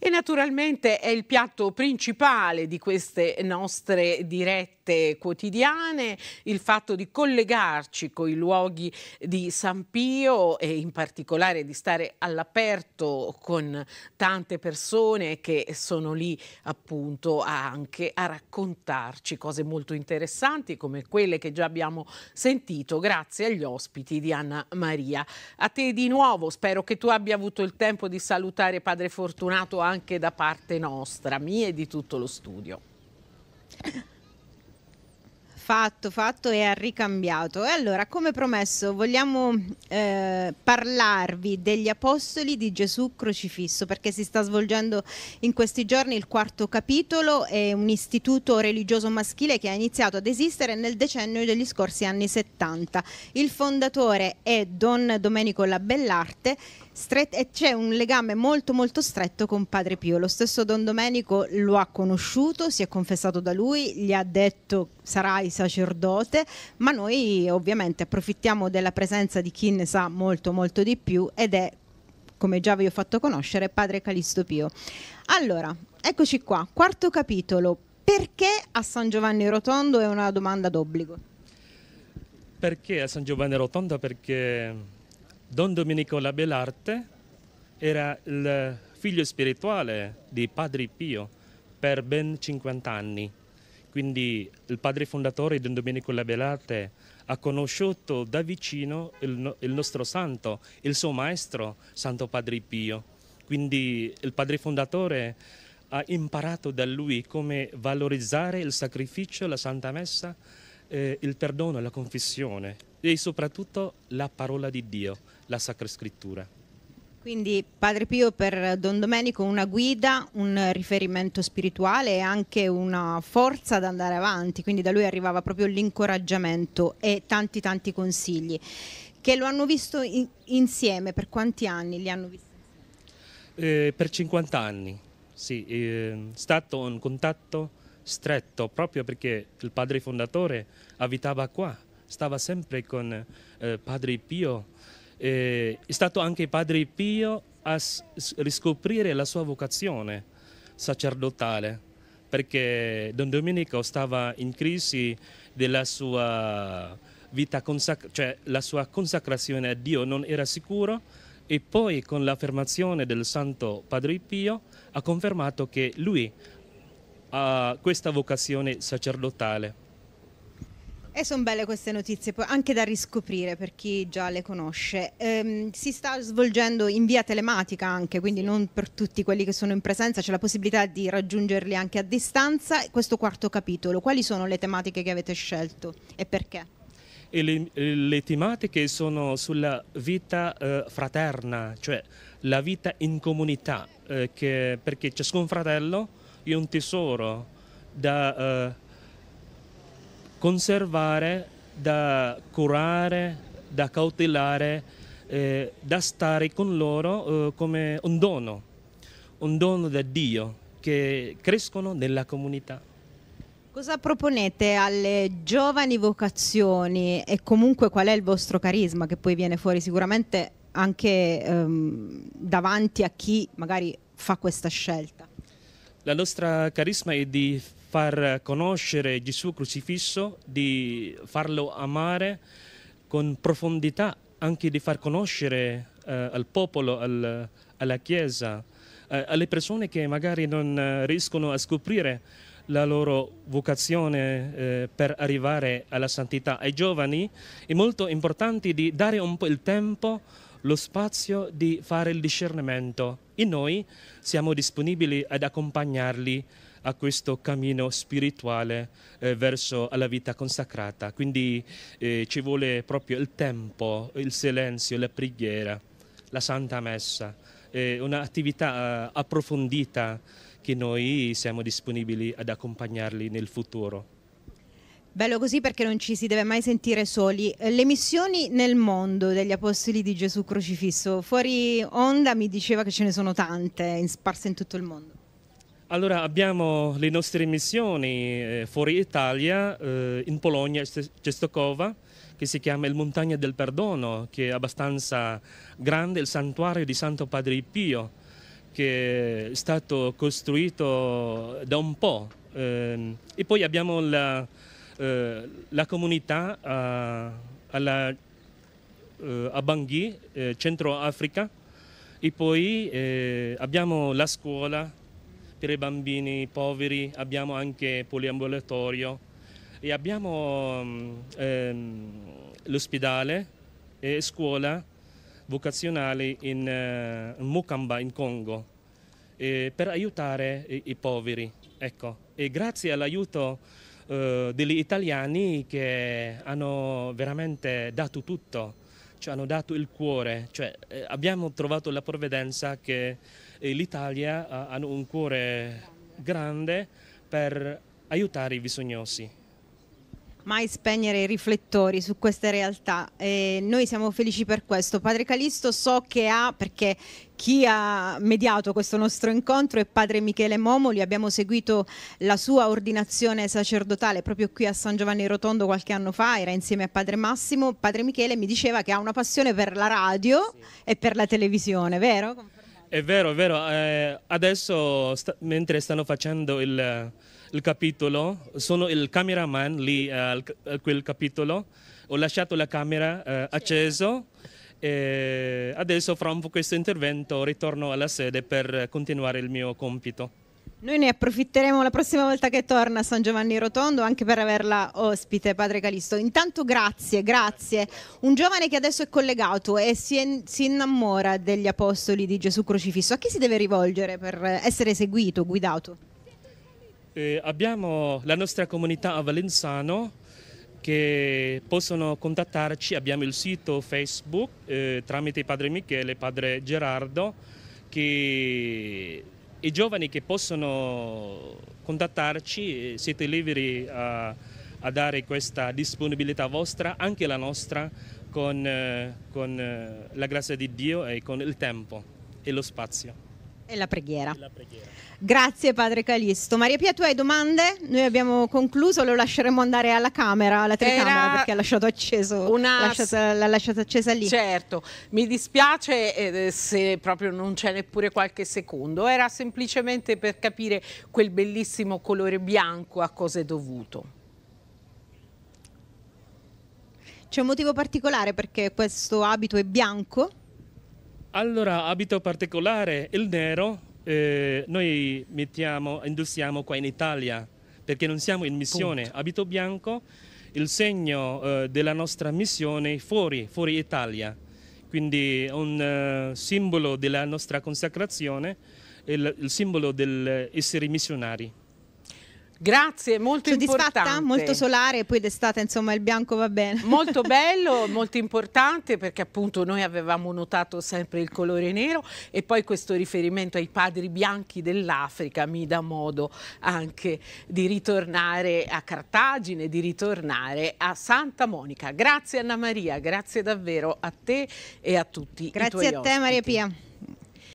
E naturalmente è il piatto principale di queste nostre dirette vite quotidiane, il fatto di collegarci con i luoghi di San Pio e in particolare di stare all'aperto con tante persone che sono lì appunto anche a raccontarci cose molto interessanti come quelle che già abbiamo sentito grazie agli ospiti di Anna Maria. A te di nuovo, spero che tu abbia avuto il tempo di salutare Padre Fortunato anche da parte nostra, mia e di tutto lo studio fatto, fatto e ha ricambiato. E allora, come promesso, vogliamo eh, parlarvi degli apostoli di Gesù crocifisso, perché si sta svolgendo in questi giorni il quarto capitolo, è un istituto religioso maschile che ha iniziato ad esistere nel decennio degli scorsi anni 70. Il fondatore è Don Domenico Labellarte stret- c'è un legame molto molto stretto con Padre Pio. Lo stesso Don Domenico lo ha conosciuto, si è confessato da lui, gli ha detto sarai sacerdote, ma noi ovviamente approfittiamo della presenza di chi ne sa molto molto di più ed è come già vi ho fatto conoscere, padre Calisto Pio. Allora, eccoci qua, quarto capitolo. Perché a San Giovanni Rotondo è una domanda d'obbligo? Perché a San Giovanni Rotondo? Perché Don Domenico Labellarte era il figlio spirituale di Padre Pio per ben 50 anni. Quindi il padre fondatore Don Domenico Labellarte ha conosciuto da vicino il, il nostro santo, il suo maestro, Santo Padre Pio. Quindi il padre fondatore ha imparato da lui come valorizzare il sacrificio, la Santa Messa, eh, il perdono, e la confessione e soprattutto la parola di Dio, la Sacra Scrittura. Quindi Padre Pio per Don Domenico una guida, un riferimento spirituale e anche una forza ad andare avanti, quindi da lui arrivava proprio l'incoraggiamento e tanti tanti consigli che lo hanno visto in insieme per quanti anni li hanno visti? Eh, per 50 anni, sì, è eh, stato un contatto stretto proprio perché il padre fondatore abitava qua stava sempre con eh, Padre Pio. Eh, è stato anche Padre Pio a riscoprire la sua vocazione sacerdotale, perché Don Domenico stava in crisi della sua vita, cioè la sua consacrazione a Dio non era sicuro e poi con l'affermazione del Santo Padre Pio ha confermato che lui ha questa vocazione sacerdotale. E sono belle queste notizie, anche da riscoprire per chi già le conosce. Ehm, si sta svolgendo in via telematica anche, quindi non per tutti quelli che sono in presenza, c'è la possibilità di raggiungerli anche a distanza. Questo quarto capitolo, quali sono le tematiche che avete scelto e perché? E le, eh, le, tematiche sono sulla vita eh, fraterna, cioè la vita in comunità, eh, che, perché ciascun fratello è un tesoro da... Eh, conservare, da curare, da cautelare, eh, da stare con loro eh, come un dono, un dono da Dio che crescono nella comunità. Cosa proponete alle giovani vocazioni e comunque qual è il vostro carisma che poi viene fuori sicuramente anche ehm, davanti a chi magari fa questa scelta? La nostra carisma è di far conoscere Gesù crocifisso, di farlo amare con profondità, anche di far conoscere eh, al popolo, al, alla Chiesa, eh, alle persone che magari non eh, riescono a scoprire la loro vocazione eh, per arrivare alla santità. Ai giovani è molto importante di dare un po' il tempo, lo spazio di fare il discernimento e noi siamo disponibili ad accompagnarli a questo cammino spirituale eh, verso la vita consacrata. Quindi eh, ci vuole proprio il tempo, il silenzio, la preghiera, la Santa Messa, eh, un'attività approfondita che noi siamo disponibili ad accompagnarli nel futuro. Bello così perché non ci si deve mai sentire soli. Eh, le missioni nel mondo degli apostoli di Gesù crocifisso, fuori onda mi diceva che ce ne sono tante, sparse in tutto il mondo. Allora abbiamo le nostre missioni eh, fuori Italia, eh, in Polonia, Cestokova, che si chiama il Montagna del Perdono, che è abbastanza grande, il santuario di Santo Padre Pio, che è stato costruito da un po'. Ehm, e poi abbiamo la, eh, la comunità a, alla, a Bangui, Centro Africa, e poi abbiamo la scuola per i bambini poveri, abbiamo anche poliambulatorio e abbiamo mm, ehm, l'ospedale e scuola vocazionale in eh, Mukamba, in Congo, eh, per aiutare i, i poveri. Ecco. E grazie all'aiuto eh, degli italiani che hanno veramente dato tutto, cioè hanno dato il cuore, cioè, eh, abbiamo trovato la provvedenza che e l'Italia ha eh, hanno un cuore grande per aiutare i bisognosi mai spegnere i riflettori su queste realtà. E noi siamo felici per questo. Padre Calisto so che ha, perché chi ha mediato questo nostro incontro è padre Michele Momoli, abbiamo seguito la sua ordinazione sacerdotale proprio qui a San Giovanni Rotondo qualche anno fa, era insieme a padre Massimo. Padre Michele mi diceva che ha una passione per la radio sì. e per la televisione, vero? È vero, è vero. Eh, adesso, sta, mentre stanno facendo il, il, capitolo, sono il cameraman lì a eh, quel capitolo. Ho lasciato la camera eh, accesa e adesso fra un po' questo intervento ritorno alla sede per continuare il mio compito. Noi ne approfitteremo la prossima volta che torna a San Giovanni Rotondo anche per averla ospite, padre Calisto. Intanto grazie, grazie. Un giovane che adesso è collegato e si, si innamora degli apostoli di Gesù crocifisso, a chi si deve rivolgere per essere seguito, guidato? Eh, abbiamo la nostra comunità a Valenzano che possono contattarci, abbiamo il sito Facebook eh, tramite padre Michele e padre Gerardo che i giovani che possono contattarci eh, siete liberi a, a dare questa disponibilità vostra, anche la nostra, con, eh, con eh, la grazia di Dio e con il tempo e lo spazio. E la preghiera. Grazie Padre Calisto. Maria Pia, tu hai domande? Noi abbiamo concluso, lo lasceremo andare alla camera, alla telecamera, Era perché ha lasciato acceso, una... lasciata, l'ha lasciata accesa lì. Certo, mi dispiace eh, se proprio non c'è neppure qualche secondo. Era semplicemente per capire quel bellissimo colore bianco a cosa è dovuto. C'è un motivo particolare perché questo abito è bianco? Allora, abito particolare, il nero, eh, noi mettiamo, indossiamo qua in Italia perché non siamo in missione. Punto. Abito bianco, il segno eh, della nostra missione fuori, fuori Italia. Quindi è un eh, simbolo della nostra consacrazione, il, il simbolo dell'essere missionari. Grazie, molto importante. molto solare e poi d'estate insomma il bianco va bene. Molto bello, molto importante perché appunto noi avevamo notato sempre il colore nero e poi questo riferimento ai padri bianchi dell'Africa mi dà modo anche di ritornare a Cartagine, di ritornare a Santa Monica. Grazie Anna Maria, grazie davvero a te e a tutti. Grazie a te ospiti. Maria Pia.